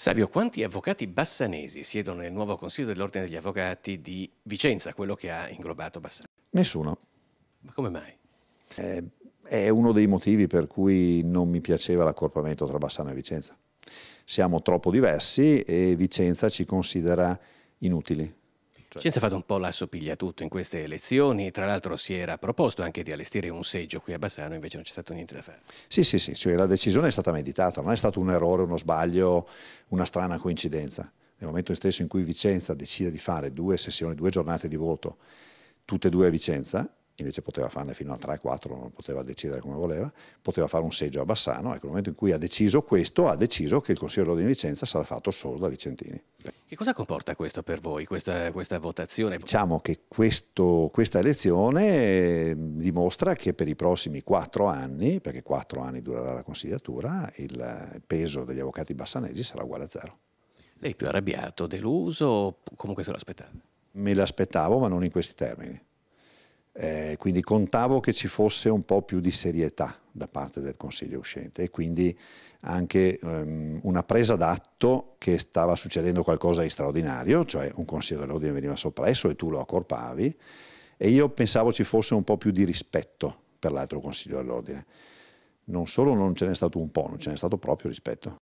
Savio, quanti avvocati bassanesi siedono nel nuovo Consiglio dell'Ordine degli Avvocati di Vicenza, quello che ha inglobato Bassano? Nessuno. Ma come mai? Eh, è uno dei motivi per cui non mi piaceva l'accorpamento tra Bassano e Vicenza. Siamo troppo diversi e Vicenza ci considera inutili. Cioè... Scienza ha fatto un po' l'assopiglia tutto in queste elezioni, tra l'altro si era proposto anche di allestire un seggio qui a Bassano, invece non c'è stato niente da fare. Sì, sì, sì, cioè, la decisione è stata meditata, non è stato un errore, uno sbaglio, una strana coincidenza. Nel momento stesso in cui Vicenza decide di fare due sessioni, due giornate di voto, tutte e due a Vicenza, invece poteva farne fino a 3-4, non poteva decidere come voleva, poteva fare un seggio a Bassano, ecco, nel momento in cui ha deciso questo, ha deciso che il Consiglio di Vicenza sarà fatto solo da vicentini. Che cosa comporta questo per voi, questa, questa votazione? Diciamo che questo, questa elezione ehm, dimostra che per i prossimi 4 anni, perché 4 anni durerà la consigliatura, il peso degli avvocati bassanesi sarà uguale a zero. Lei più arrabbiato, deluso, o comunque se lo aspettava? Me l'aspettavo, ma non in questi termini. Eh, quindi contavo che ci fosse un po' più di serietà da parte del Consiglio uscente e quindi anche ehm, una presa d'atto che stava succedendo qualcosa di straordinario, cioè un Consiglio dell'Ordine veniva soppresso e tu lo accorpavi e io pensavo ci fosse un po' più di rispetto per l'altro Consiglio dell'Ordine. Non solo non ce n'è stato un po', non ce n'è stato proprio rispetto.